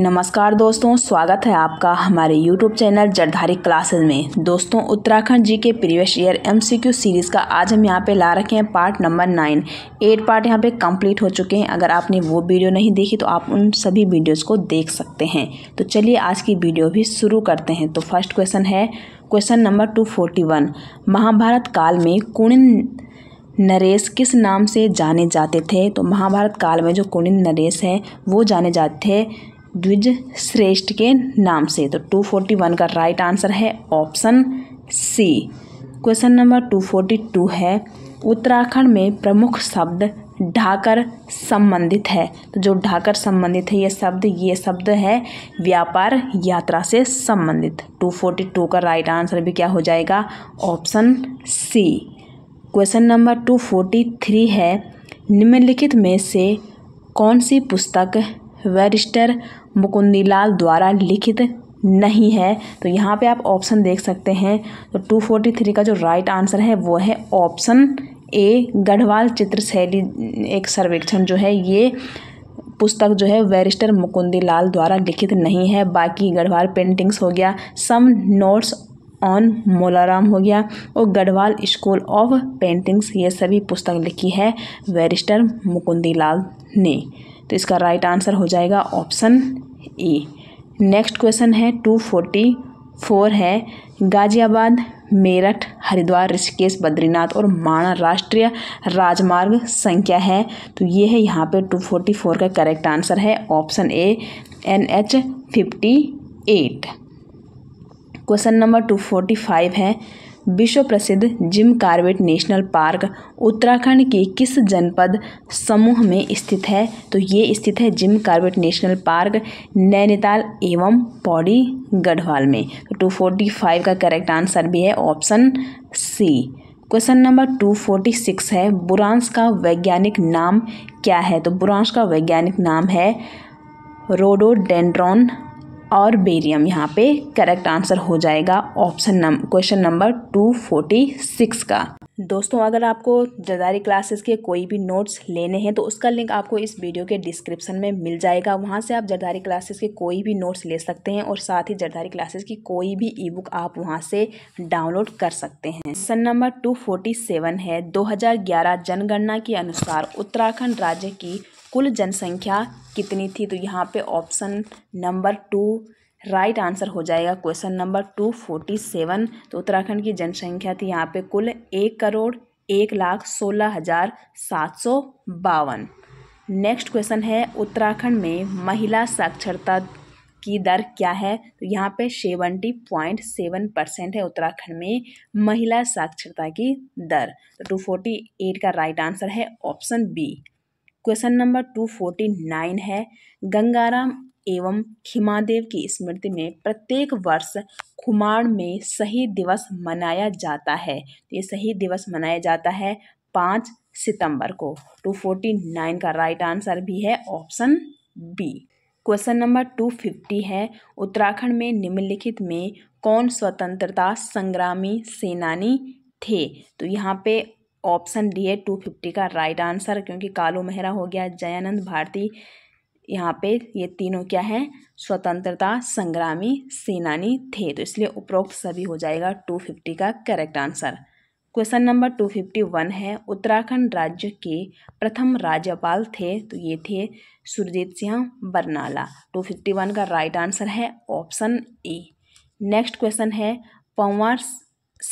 नमस्कार दोस्तों स्वागत है आपका हमारे यूट्यूब चैनल जरधारी क्लासेस में दोस्तों उत्तराखंड जी के प्रीवियस ईयर एमसीक्यू सीरीज़ का आज हम यहाँ पे ला रखे हैं part number nine eight part यहाँ पे कंप्लीट हो चुके हैं अगर आपने वो वीडियो नहीं देखी तो आप उन सभी वीडियोज़ को देख सकते हैं तो चलिए आज की वीडियो भी शुरू करते हैं तो फर्स्ट क्वेश्चन है क्वेश्चन नंबर टू महाभारत काल में कुणिन नरेश किस नाम से जाने जाते थे तो महाभारत काल में जो कुणिन नरेश हैं वो जाने जाते थे द्विज श्रेष्ठ के नाम से तो टू फोर्टी वन का राइट आंसर है option C question number two forty two है उत्तराखंड में प्रमुख शब्द ढाकर संबंधित है तो जो ढाकर संबंधित है ये शब्द ये शब्द है व्यापार यात्रा से संबंधित टू फोर्टी टू का राइट आंसर भी क्या हो जाएगा option C question number two forty three है निम्नलिखित में से कौन सी पुस्तक वरिस्टर मुकुंदीलाल द्वारा लिखित नहीं है तो यहाँ पे आप ऑप्शन देख सकते हैं तो टू फोर्टी थ्री का जो राइट आंसर है वो है ऑप्शन ए गढ़वाल चित्र शैली एक सर्वेक्षण जो है ये पुस्तक जो है वैरिस्टर मुकुंदी लाल द्वारा लिखित नहीं है बाकी गढ़वाल पेंटिंग्स हो गया सम नोट्स ऑन मोलाराम हो गया और गढ़वाल स्कूल ऑफ पेंटिंग्स ये सभी पुस्तक लिखी है वैरिस्टर मुकुंदी लाल ने तो इसका राइट आंसर हो जाएगा ऑप्शन ई नेक्स्ट क्वेश्चन है टू फोर्टी फोर है गाजियाबाद मेरठ हरिद्वार ऋषिकेश बद्रीनाथ और माणा राष्ट्रीय राजमार्ग संख्या है तो ये है यहाँ पे टू फोर्टी फोर का करेक्ट आंसर है option A N H fifty eight question number two forty five है विश्व प्रसिद्ध Jim Corbett National Park Uttarakhand के किस जनपद समूह में स्थित है तो ये स्थित है Jim Corbett National Park Nainital एवं पौड़ी गढ़वाल में तो टू फोर्टी फाइव का करेक्ट आंसर भी है option C question number two forty six है बुरांस का वैज्ञानिक नाम क्या है तो बुरांस का वैज्ञानिक नाम है रोडोडेंड्रॉन और बेरियम यहाँ पे करेक्ट आंसर हो जाएगा option number question number two forty six का दोस्तों अगर आपको जदारी क्लासेस के कोई भी नोट्स लेने हैं तो उसका लिंक आपको इस वीडियो के डिस्क्रिप्शन में मिल जाएगा वहाँ से आप जरदारी क्लासेस के कोई भी नोट्स ले सकते हैं और साथ ही जरदारी क्लासेस की कोई भी ई बुक आप वहाँ से डाउनलोड कर सकते हैं सन नंबर टू फोर्टी सेवन है दो हजार ग्यारह जनगणना के अनुसार उत्तराखंड राज्य की कुल जनसंख्या कितनी थी तो यहाँ पे option number two right answer हो जाएगा question number two forty seven तो उत्तराखंड की जनसंख्या थी यहाँ पे कुल एक करोड़ एक लाख सोलह हज़ार सात सौ बावन नेक्स्ट क्वेश्चन है उत्तराखंड में महिला साक्षरता की दर क्या है तो यहाँ पे सेवेंटी पॉइंट सेवन परसेंट है उत्तराखंड में महिला साक्षरता की दर तो टू फोर्टी एट का राइट आंसर है option B question number two forty nine है गंगाराम एवं खिमादेव की स्मृति में प्रत्येक वर्ष खुमाड़ में शहीद दिवस मनाया जाता है तो ये शहीद दिवस मनाया जाता है पाँच सितंबर को टू फोर्टी नाइन का राइट आंसर भी है option B question number two fifty है उत्तराखंड में निम्नलिखित में कौन स्वतंत्रता संग्रामी सेनानी थे तो यहाँ पे ऑप्शन डी है टू फिफ्टी का राइट आंसर क्योंकि कालू मेहरा हो गया जयानंद भारती यहाँ पे ये तीनों क्या है स्वतंत्रता संग्रामी सेनानी थे तो इसलिए उपरोक्त सभी हो जाएगा टू फिफ्टी का correct answer question number two fifty one है उत्तराखंड राज्य के प्रथम राज्यपाल थे तो ये थे Surjit Singh Barnala two fifty one का राइट आंसर है ऑप्शन ए नेक्स्ट क्वेश्चन है पंवार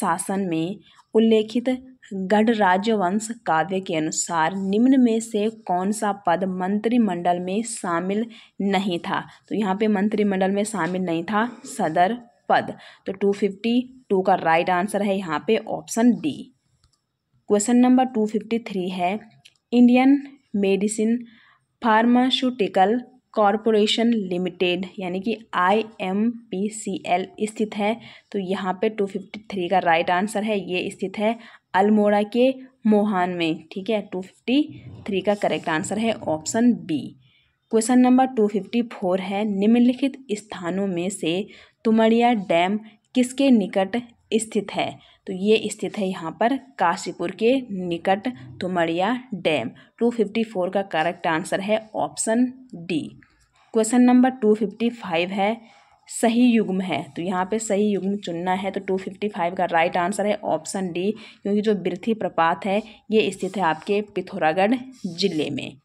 शासन में उल्लेखित गढ़ राजवंश काव्य के अनुसार निम्न में से कौन सा पद मंत्रिमंडल में शामिल नहीं था तो यहाँ पे मंत्रिमंडल में शामिल नहीं था सदर पद तो टू फिफ्टी टू का राइट आंसर है यहाँ पे option D question number two fifty three है Indian Medicine Pharmaceutical Corporation Limited यानी कि I M P C L स्थित है तो यहाँ पे टू फिफ्टी थ्री का राइट आंसर है ये स्थित है अल्मोड़ा के मोहान में ठीक है टू फिफ्टी थ्री का करेक्ट आंसर है option B question number two fifty four है निम्नलिखित स्थानों में से तुमड़िया डैम किसके निकट स्थित है तो ये स्थित है यहाँ पर काशीपुर के निकट Tumaria dam two fifty four का करेक्ट आंसर है option D question number two fifty five है सही युग्म है तो यहाँ पे सही युग्म चुनना है तो टू फिफ्टी फाइव का राइट आंसर है ऑप्शन डी क्योंकि जो बिरथी प्रपात है ये स्थित है आपके पिथौरागढ़ जिले में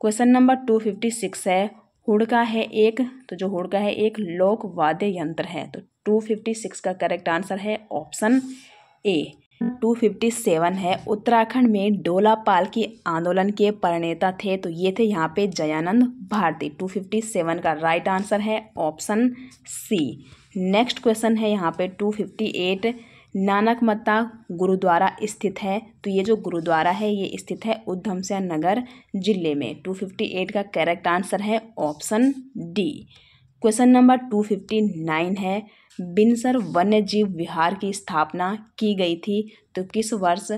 question number two fifty six है हुड़का है एक तो जो हुड़का है एक लोक वाद्य यंत्र है तो टू फिफ्टी सिक्स का करेक्ट आंसर है ऑप्शन ए 257 है उत्तराखंड में डोलापाल के आंदोलन के परिणेता थे तो ये थे यहाँ पे जयानंद भारती 257 का राइट आंसर है ऑप्शन सी नेक्स्ट क्वेश्चन है यहाँ पे 258 नानक मत्ता गुरुद्वारा स्थित है तो ये जो गुरुद्वारा है ये स्थित है उधमसिंह नगर जिले में 258 का करेक्ट आंसर है option D question number two fifty nine है बिनसर वन्य जीव विहार की स्थापना की गई थी तो किस वर्ष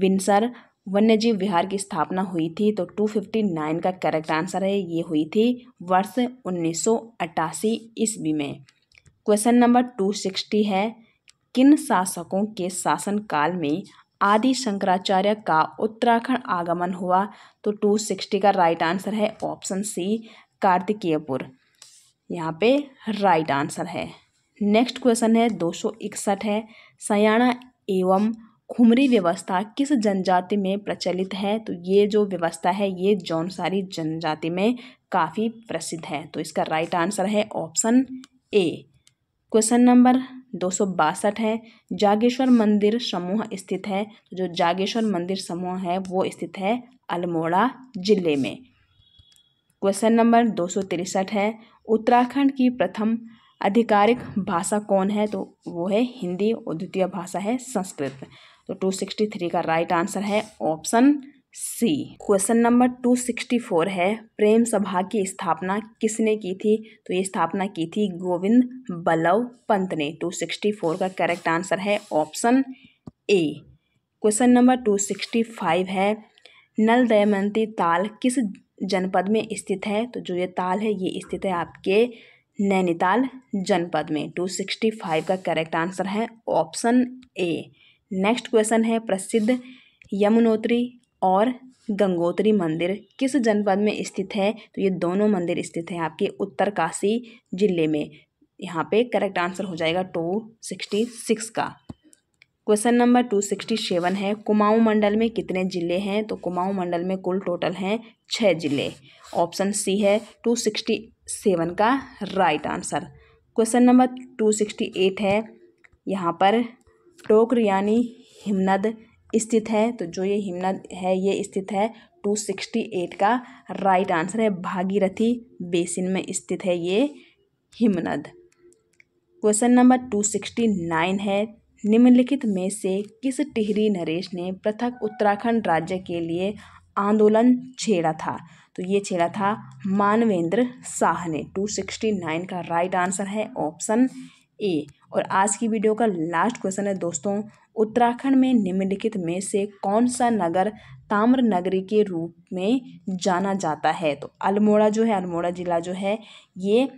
बिनसर वन्य जीव विहार की स्थापना हुई थी तो टू फिफ्टी नाइन का करेक्ट आंसर है ये हुई थी वर्ष उन्नीस सौ अट्ठासी ईस्वी में क्वेश्चन नंबर टू सिक्सटी है किन शासकों के शासनकाल में आदि शंकराचार्य का उत्तराखंड आगमन हुआ तो टू सिक्सटी का राइट आंसर है ऑप्शन सी कार्तिकेयपुर यहाँ पे राइट आंसर है नेक्स्ट क्वेश्चन है दो सौ इकसठ है सयाना एवं खुमरी व्यवस्था किस जनजाति में प्रचलित है तो ये जो व्यवस्था है ये जौनसारी जनजाति में काफ़ी प्रसिद्ध है तो इसका राइट आंसर है ऑप्शन ए क्वेश्चन नंबर दो सौ बासठ है जागेश्वर मंदिर समूह स्थित है तो जो जागेश्वर मंदिर समूह है वो स्थित है अल्मोड़ा जिले में क्वेश्चन नंबर दो सौ तिरसठ है उत्तराखंड की प्रथम आधिकारिक भाषा कौन है तो वो है हिंदी और द्वितीय भाषा है संस्कृत तो टू सिक्सटी थ्री का राइट आंसर है option C question number two sixty four है प्रेम सभा की स्थापना किसने की थी तो ये स्थापना की थी गोविंद बल्लभ पंत ने टू सिक्सटी फोर का करेक्ट आंसर है option A question number two sixty five है नल दमयंती ताल किस जनपद में स्थित है तो जो ये ताल है ये स्थित है आपके नैनीताल जनपद में टू सिक्सटी फाइव का करेक्ट आंसर है ऑप्शन ए नेक्स्ट क्वेश्चन है प्रसिद्ध यमुनोत्री और गंगोत्री मंदिर किस जनपद में स्थित है तो ये दोनों मंदिर स्थित है आपके उत्तरकाशी जिले में यहाँ पे करेक्ट आंसर हो जाएगा टू सिक्सटी सिक्स का question number two sixty seven है कुमाऊं मंडल में कितने ज़िले हैं तो कुमाऊं मंडल में कुल टोटल हैं छः ज़िले ऑप्शन सी है टू सिक्सटी सेवन का right answer question number two sixty eight है यहाँ पर टोकर यानी हिमनद स्थित है तो जो ये हिमनद है ये स्थित है टू सिक्सटी एट का राइट आंसर है भागीरथी बेसिन में स्थित है ये हिमनद question number two sixty nine है निम्नलिखित में से किस टिहरी नरेश ने पृथक उत्तराखंड राज्य के लिए आंदोलन छेड़ा था तो ये छेड़ा था मानवेंद्र शाह ने टू सिक्सटी नाइन का राइट आंसर है ऑप्शन ए और आज की वीडियो का लास्ट क्वेश्चन है दोस्तों उत्तराखंड में निम्नलिखित में से कौन सा नगर ताम्र नगरी के रूप में जाना जाता है तो अल्मोड़ा जो है अल्मोड़ा जिला जो है ये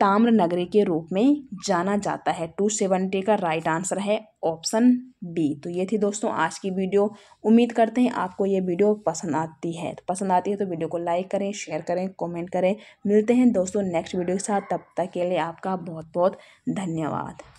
ताम्र नगरी के रूप में जाना जाता है टू सेवेंटी का राइट आंसर है ऑप्शन बी तो ये थी दोस्तों आज की वीडियो उम्मीद करते हैं आपको ये वीडियो पसंद आती है तो पसंद आती है तो वीडियो को लाइक करें शेयर करें कमेंट करें मिलते हैं दोस्तों नेक्स्ट वीडियो के साथ तब तक के लिए आपका बहुत बहुत धन्यवाद